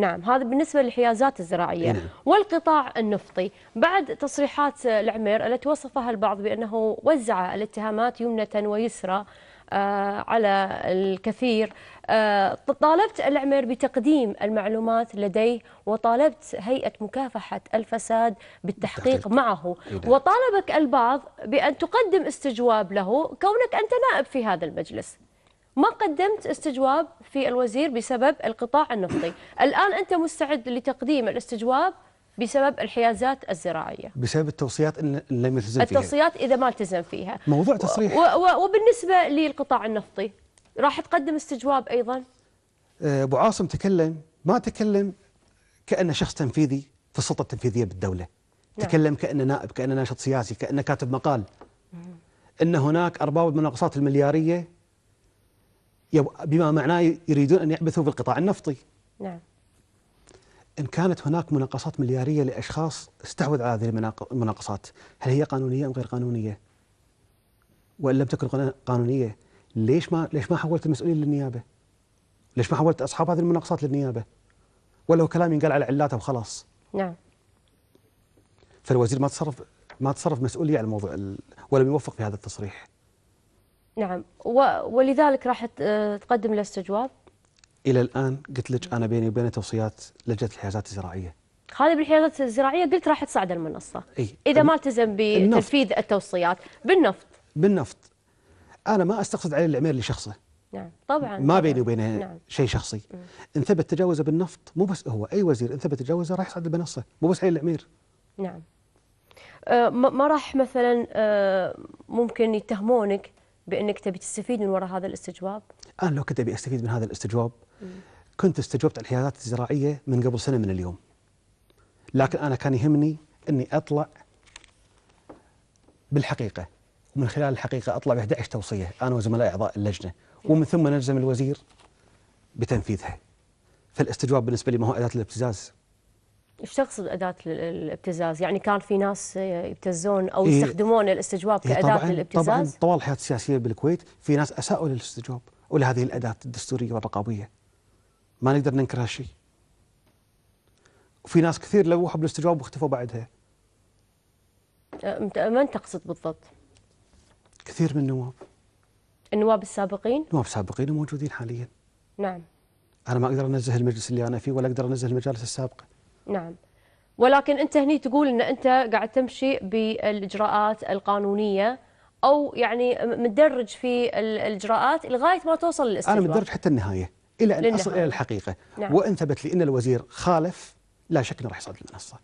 نعم هذا بالنسبة للحيازات الزراعية إيه. والقطاع النفطي بعد تصريحات آه، العمير التي وصفها البعض بأنه وزع الاتهامات يمنة ويسرى آه، على الكثير آه، طالبت العمير بتقديم المعلومات لديه وطالبت هيئة مكافحة الفساد بالتحقيق معه إيه. وطالبك البعض بأن تقدم استجواب له كونك أنت نائب في هذا المجلس ما قدمت استجواب في الوزير بسبب القطاع النفطي الآن أنت مستعد لتقديم الاستجواب بسبب الحيازات الزراعيه بسبب التوصيات اللي لم يلتزم فيها التوصيات اذا ما التزم فيها موضوع تصريح وبالنسبه للقطاع النفطي راح تقدم استجواب ايضا أه، ابو عاصم تكلم ما تكلم كانه شخص تنفيذي في السلطه التنفيذيه بالدوله نعم. تكلم كانه نائب كانه ناشط سياسي كانه كاتب مقال ان هناك ارباب المناقصات الملياريه بما معناه يريدون أن يعبثوا في القطاع النفطي نعم إن كانت هناك مناقصات مليارية لأشخاص استحوذ على هذه المناقصات هل هي قانونية أم غير قانونية وإن لم تكن قانونية ليش ما ليش ما حولت المسؤولين للنيابة ليش ما حولت أصحاب هذه المناقصات للنيابة ولو كلام ينقال على علاته وخلاص نعم فالوزير ما تصرف ما تصرف مسؤولية على الموضوع ولم يوفق في هذا التصريح نعم ولذلك راح تقدم له استجواب الى الان قلت لك انا بيني وبين توصيات لجنه الحيازات الزراعيه هذه بالحيازات الزراعيه قلت راح تصعد المنصه أي. اذا ما التزم بتنفيذ التوصيات بالنفط بالنفط انا ما استقصد عليه العمير لشخصه نعم طبعا ما بيني وبينه نعم. شيء شخصي مم. ان ثبت تجاوزه بالنفط مو بس هو اي وزير ان ثبت تجاوزه راح يصعد المنصه مو بس علي العمير نعم أه، ما راح مثلا أه، ممكن يتهمونك بانك تبي تستفيد من وراء هذا الاستجواب؟ انا لو كنت ابي استفيد من هذا الاستجواب مم. كنت استجوبت على الحيادات الزراعيه من قبل سنه من اليوم. لكن انا كان يهمني اني اطلع بالحقيقه ومن خلال الحقيقه اطلع ب 11 توصيه انا وزملاء اعضاء اللجنه ومن ثم نلزم الوزير بتنفيذها. فالاستجواب بالنسبه لي ما هو اداه الابتزاز ايش تقصد اداه الابتزاز؟ يعني كان في ناس يبتزون او إيه. يستخدمون إيه الاستجواب كاداه طبعاً للابتزاز؟ طبعا طوال الحياه السياسيه بالكويت في ناس اساءوا للاستجواب ولهذه الاداه الدستوريه والرقابيه. ما نقدر ننكر هالشيء. وفي ناس كثير لوحوا بالاستجواب واختفوا بعدها. أه، من تقصد بالضبط؟ كثير من النواب. النواب السابقين؟ نواب سابقين وموجودين حاليا. نعم. انا ما اقدر انزه المجلس اللي انا فيه ولا اقدر انزه المجالس السابقه. نعم ولكن أنت هني تقول أن أنت قاعد تمشي بالإجراءات القانونية أو يعني متدرج في الإجراءات لغاية ما توصل للاستقرار أنا متدرج حتى النهاية إلى أن أصل إلى الحقيقة نعم. وإن ثبت لي أن الوزير خالف لا شك أنه راح يصعد المنصة